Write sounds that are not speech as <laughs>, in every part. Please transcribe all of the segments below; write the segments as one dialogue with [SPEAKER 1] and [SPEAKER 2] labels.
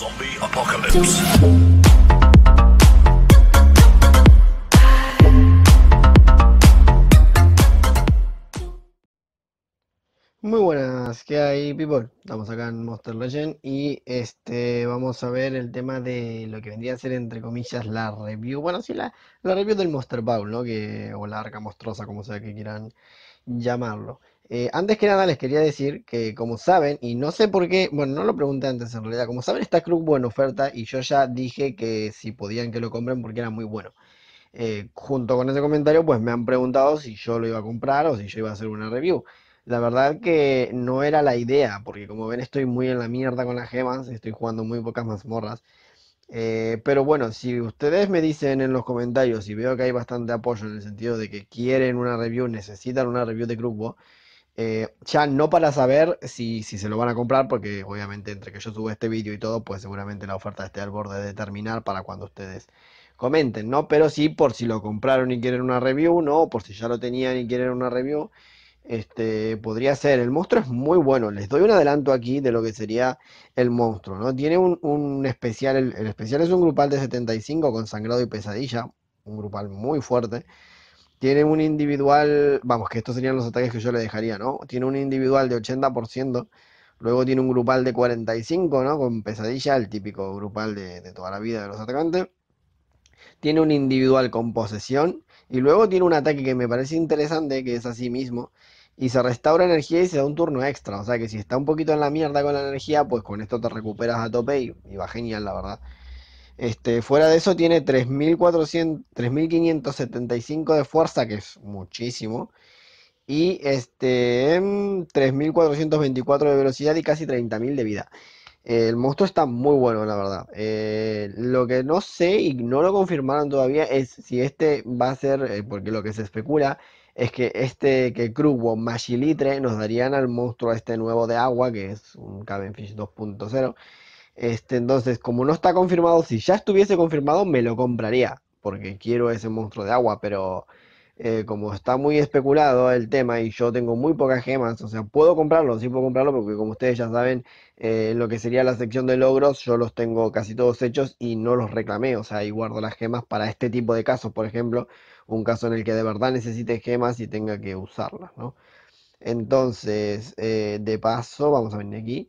[SPEAKER 1] Zombie Apocalypse. Muy buenas, ¿qué hay, people? Estamos acá en Monster Legend y este vamos a ver el tema de lo que vendría a ser, entre comillas, la review. Bueno, sí, la, la review del Monster Bowl, ¿no? Que, o la arca monstruosa, como sea que quieran llamarlo. Eh, antes que nada les quería decir que como saben, y no sé por qué, bueno, no lo pregunté antes en realidad, como saben está Krugbo en oferta y yo ya dije que si podían que lo compren porque era muy bueno. Eh, junto con ese comentario pues me han preguntado si yo lo iba a comprar o si yo iba a hacer una review. La verdad que no era la idea, porque como ven estoy muy en la mierda con las gemas, estoy jugando muy pocas mazmorras. Eh, pero bueno, si ustedes me dicen en los comentarios y veo que hay bastante apoyo en el sentido de que quieren una review, necesitan una review de Krugbo eh, ya no para saber si, se lo van a comprar, porque obviamente entre que yo subo este vídeo y todo, pues seguramente la oferta esté al borde de terminar para cuando ustedes comenten, ¿no? Pero sí por si lo compraron y quieren una review, ¿no? O por si ya lo tenían y quieren una review, este, podría ser. El monstruo es muy bueno. Les doy un adelanto aquí de lo que sería el monstruo, ¿no? Tiene un, especial, el, el especial es un grupal de 75 con sangrado y pesadilla, un grupal muy fuerte. Tiene un individual, vamos, que estos serían los ataques que yo le dejaría, ¿no? Tiene un individual de 80%, luego tiene un grupal de 45, ¿no? Con pesadilla, el típico grupal de, toda la vida de los atacantes. Tiene un individual con posesión y luego tiene un ataque que me parece interesante, que es así mismo, y se restaura energía y se da un turno extra. O sea que si está un poquito en la mierda con la energía, pues con esto te recuperas a tope y, y va genial, la verdad. Este, fuera de eso tiene 3.575 de fuerza, que es muchísimo. Y este, 3.424 em, de velocidad y casi 30.000 de vida. El monstruo está muy bueno, la verdad. Eh, lo que no sé y no lo confirmaron todavía es si este va a ser, eh, porque lo que se especula es que este que Krubo Machilitre nos darían al monstruo este nuevo de agua, que es un Cabenfish 2.0. Este, entonces, como no está confirmado, si ya estuviese confirmado, me lo compraría, porque quiero ese monstruo de agua, pero eh, como está muy especulado el tema y yo tengo muy pocas gemas, o sea, puedo comprarlo, sí puedo comprarlo, porque como ustedes ya saben, eh, lo que sería la sección de logros, yo los tengo casi todos hechos y no los reclamé, o sea, y guardo las gemas para este tipo de casos, por ejemplo, un caso en el que de verdad necesite gemas y tenga que usarlas, ¿no? Entonces, eh, de paso, vamos a venir aquí.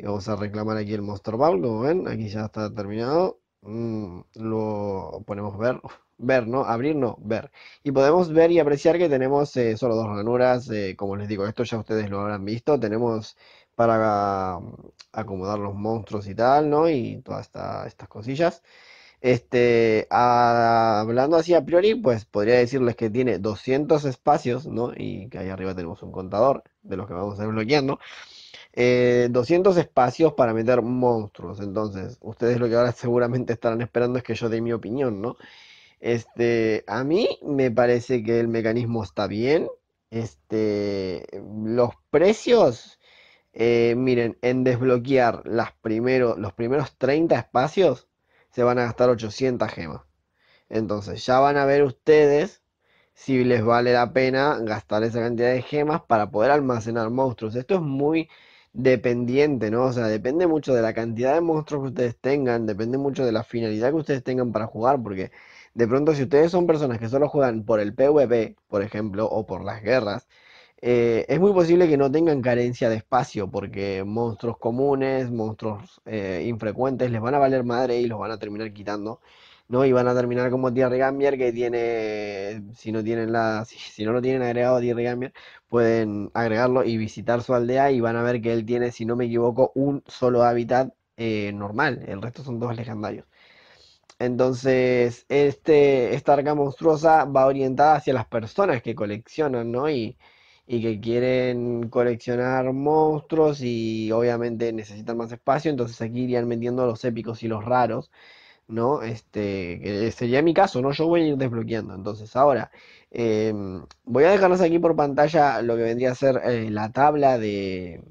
[SPEAKER 1] Y vamos a reclamar aquí el Monster Ball, como ven, aquí ya está terminado. Mm, lo ponemos ver, ver, ¿no? Abrir, no, ver. Y podemos ver y apreciar que tenemos eh, solo dos ranuras, eh, como les digo, esto ya ustedes lo habrán visto. Tenemos para mm, acomodar los monstruos y tal, ¿no? Y todas estas cosillas. Este, hablando así a priori, pues podría decirles que tiene 200 espacios, ¿no? Y que ahí arriba tenemos un contador de los que vamos a ir bloqueando. 200 eh, espacios para meter monstruos. Entonces, ustedes lo que ahora seguramente estarán esperando es que yo dé mi opinión, ¿no? Este, a mí me parece que el mecanismo está bien. Este, los precios, eh, miren, en desbloquear los primeros 30 espacios se van a gastar 800 gemas. Entonces, ya van a ver ustedes si les vale la pena gastar esa cantidad de gemas para poder almacenar monstruos. Esto es muy dependiente, ¿no? O sea, depende mucho de la cantidad de monstruos que ustedes tengan, depende mucho de la finalidad que ustedes tengan para jugar, porque de pronto si ustedes son personas que solo juegan por el PvP, por ejemplo, o por las guerras, eh, es muy posible que no tengan carencia de espacio, porque monstruos comunes, monstruos eh, infrecuentes, les van a valer madre y los van a terminar quitando. ¿no? Y van a terminar como Tierre Gambier, que tiene, si no tienen la, <laughs> si, no lo tienen agregado a Thierry Gambier, pueden agregarlo y visitar su aldea y van a ver que él tiene, si no me equivoco, un solo hábitat eh, normal, el resto son dos legendarios. Entonces, este, esta arca monstruosa va orientada hacia las personas que coleccionan, ¿no? Y, y que quieren coleccionar monstruos y obviamente necesitan más espacio, entonces aquí irían metiendo los épicos y los raros. ¿no? Este, eh, sería mi caso, ¿no? Yo voy a ir desbloqueando. Entonces, ahora, em, voy a dejarles aquí por pantalla lo que vendría a ser eh, la tabla de,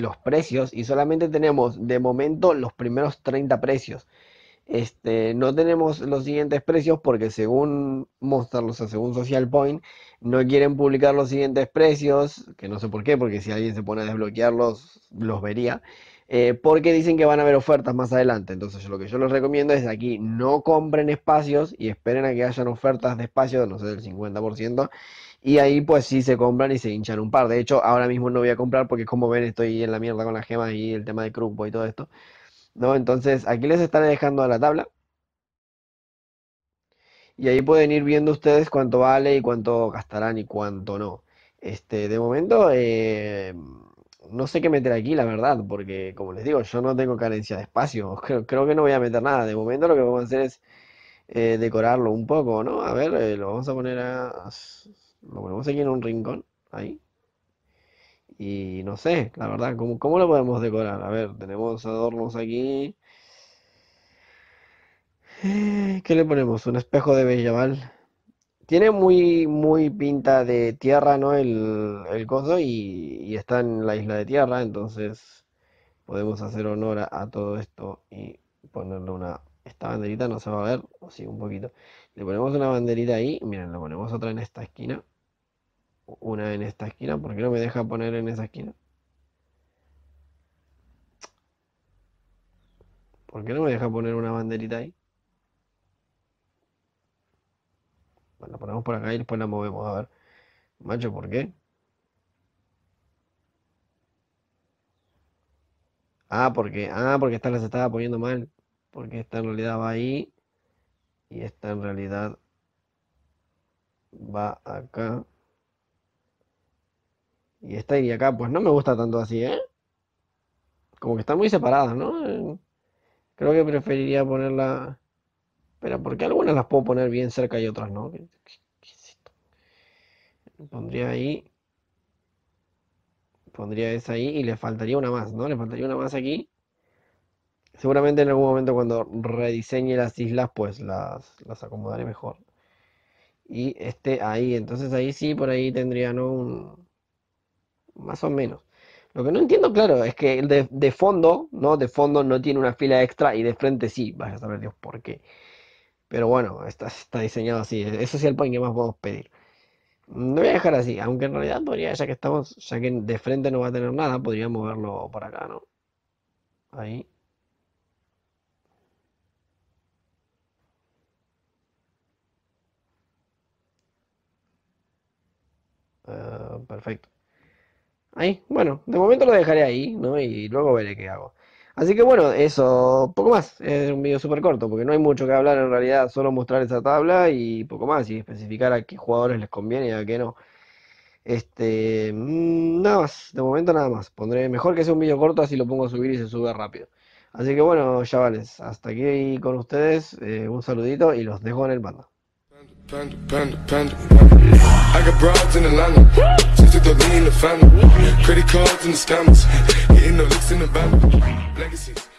[SPEAKER 1] los precios y solamente tenemos de momento los primeros 30 precios. Este, no tenemos los siguientes precios porque según mostrarlos o según Social Point, no quieren publicar los siguientes precios, que no sé por qué, porque si alguien se pone a desbloquearlos, los vería. Eh, porque dicen que van a haber ofertas más adelante. Entonces, lo que yo les recomiendo es aquí no compren espacios y esperen a que hayan ofertas de espacio, no sé, del 50%. Y ahí pues sí se compran y se hinchan un par. De hecho, ahora mismo no voy a comprar porque como ven estoy en la mierda con las gemas y el tema de Crumpo y todo esto. ¿No? Entonces, aquí les estaré dejando a la tabla. Y ahí pueden ir viendo ustedes cuánto vale y cuánto gastarán y cuánto no. Este, de momento, eh, no sé qué meter aquí, la verdad, porque como les digo, yo no tengo carencia de espacio. <laughs> Creo, que no voy a meter nada. De momento lo que vamos a hacer es eh, decorarlo un poco, ¿no? A ver, eh, lo vamos a poner Lo aquí en un rincón, ahí. Y no sé, la verdad, ¿cómo, cómo lo podemos decorar? A ver, tenemos adornos aquí. Eh, ¿Qué le ponemos? Un espejo de Bellaval tiene muy, muy pinta de tierra, ¿no? El, el coso y, está en la isla de tierra, entonces podemos hacer honor a, todo esto y ponerle una... Esta banderita no se va a ver, o sí, un poquito. Le ponemos una banderita ahí, miren, le ponemos otra en esta esquina. Una en esta esquina, porque no me deja poner en esa esquina? ¿Por qué no me deja poner una banderita ahí? La ponemos por acá y después la movemos. A ver. Macho, ¿por qué? Ah, porque, ah, porque esta las estaba poniendo mal. Porque esta en realidad va ahí. Y esta en realidad va acá. Y esta iría acá. Pues no me gusta tanto así, ¿eh? Como que están muy separadas, ¿no? Creo que preferiría ponerla pero porque algunas las puedo poner bien cerca y otras no. Pondría ahí. Pondría esa ahí y le faltaría una más, ¿no? Le faltaría una más aquí. Seguramente en algún momento cuando rediseñe las islas, pues las, las acomodaré mejor. Y este ahí, entonces ahí sí, por ahí tendría, ¿no? Un, más o menos. Lo que no entiendo, claro, es que el de fondo, ¿no? De fondo no tiene una fila extra y de frente sí. Vaya a saber Dios por qué. Pero bueno, está, está diseñado así. E-, eso es el point que más podemos pedir. No voy a dejar así, aunque en realidad podría, ya que estamos, ya que de frente no va a tener nada, podría moverlo por acá, ¿no? Ahí. Ah, perfecto. Ahí, bueno, de momento lo dejaré ahí, ¿no? Y luego veré qué hago. Así que bueno, eso, poco más. Es un video súper corto, porque no hay mucho que hablar en realidad, solo mostrar esa tabla y poco más, y especificar a qué jugadores les conviene y a qué no. Este, mm, nada más, de momento nada más. Pondré mejor que sea un video corto, así lo pongo a subir y se sube rápido. Así que bueno, chavales, hasta aquí con ustedes. Eh, un saludito y los dejo en el bando. Ain't no licks in the Bible. legacy.